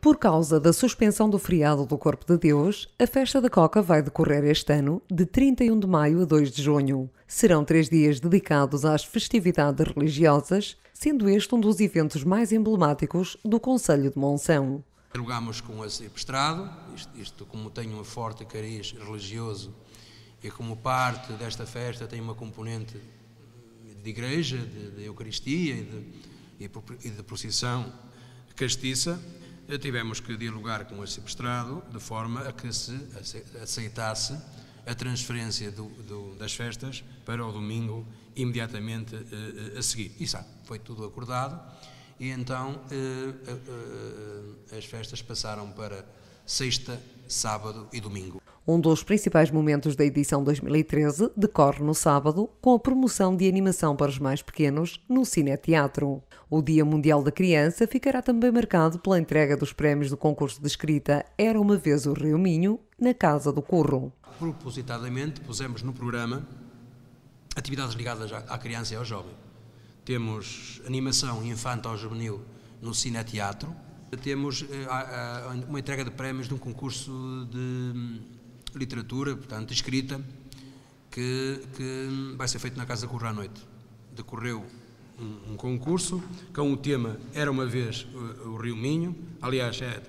Por causa da suspensão do feriado do Corpo de Deus, a festa da Coca vai decorrer este ano de 31 de maio a 2 de junho. Serão três dias dedicados às festividades religiosas, sendo este um dos eventos mais emblemáticos do Conselho de Monção. Dialogámos com o estrado, isto, isto, como tem um forte cariz religioso e como parte desta festa tem uma componente de igreja, de, de Eucaristia e de, e de procissão castiça, eh, tivemos que dialogar com o sequestrado de forma a que se aceitasse a transferência do, do, das festas para o domingo imediatamente eh, eh, a seguir. Isso sabe, foi tudo acordado e então as festas passaram para sexta, sábado e domingo. Um dos principais momentos da edição 2013 decorre no sábado, com a promoção de animação para os mais pequenos no Cineteatro. O Dia Mundial da Criança ficará também marcado pela entrega dos prémios do concurso de escrita Era uma vez o Rio Minho, na Casa do Curro. Propositadamente pusemos no programa atividades ligadas à criança e ao jovem. Temos animação infanto-juvenil no Cineteatro, temos eh, uma entrega de prémios de um concurso de literatura, portanto, escrita, que, que vai ser feito na Casa Curra à noite. Decorreu um, um, concurso com o tema Era uma vez o, eh, o Rio Minho, aliás, é,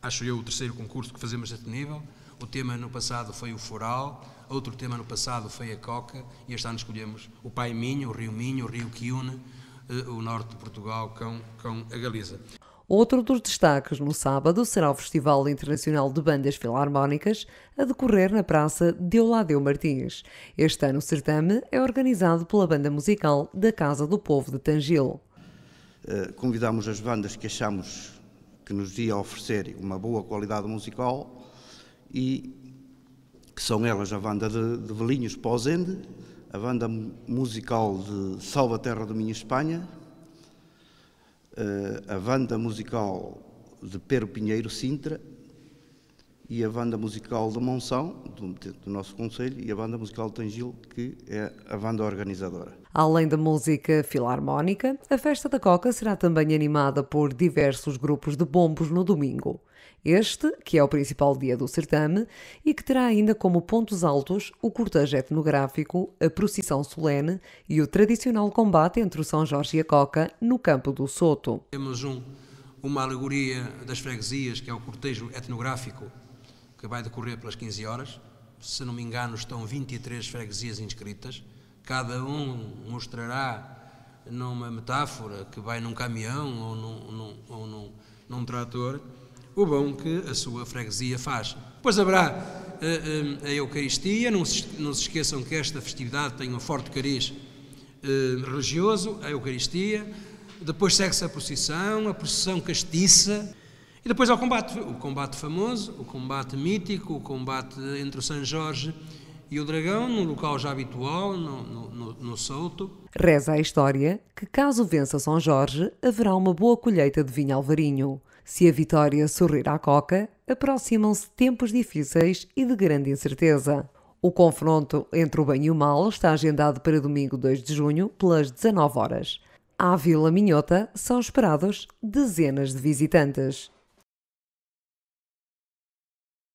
acho eu, o terceiro concurso que fazemos este nível. O tema no passado foi o Foral, outro tema no passado foi a Coca, e este ano escolhemos o Pai Minho, o Rio Minho, o Rio Quiune, eh, o norte de Portugal com, com a Galiza. Outro dos destaques no sábado será o Festival Internacional de Bandas Filarmónicas, a decorrer na Praça de Deoladeu Martins. Este ano o certame é organizado pela banda musical da Casa do Povo de Tangil. Eh, convidamos as bandas que achamos que nos ia oferecer uma boa qualidade musical e que são elas a banda de, de Velinhos Pósende, a banda musical de Salva Terra do Minho Espanha, eh, a banda musical de Pero Pinheiro Sintra e a banda musical da Monção, do, do nosso Conselho, e a banda musical de Tangil, que é a banda organizadora. Além da música filarmónica, a festa da Coca será também animada por diversos grupos de bombos no domingo. Este, que é o principal dia do certame e que terá ainda como pontos altos o cortejo etnográfico, a procissão solene e o tradicional combate entre o São Jorge e a Coca no Campo do Soto. Temos um, uma alegoria das freguesias, que é o cortejo etnográfico, que vai decorrer pelas 15 horas. Se não me engano, estão 23 freguesias inscritas. Cada um mostrará numa metáfora que vai num caminhão ou num, num, ou num, num trator o bom que a sua freguesia faz. Depois haverá a, eh, eh, a, Eucaristia. Não se, não se esqueçam que esta festividade tem um forte cariz eh, religioso, a Eucaristia. Depois segue-se a procissão, a procissão castiça. E depois há o combate, o combate famoso, o combate mítico, o combate entre o São Jorge e o dragão, num local já habitual, no, no, no Souto. Reza a história que, caso vença São Jorge, haverá uma boa colheita de vinho alvarinho. Se a vitória sorrir à coca, aproximam-se tempos difíceis e de grande incerteza. O confronto entre o bem e o mal está agendado para domingo 2 de junho, pelas 19 horas. À Vila Minhota são esperados dezenas de visitantes.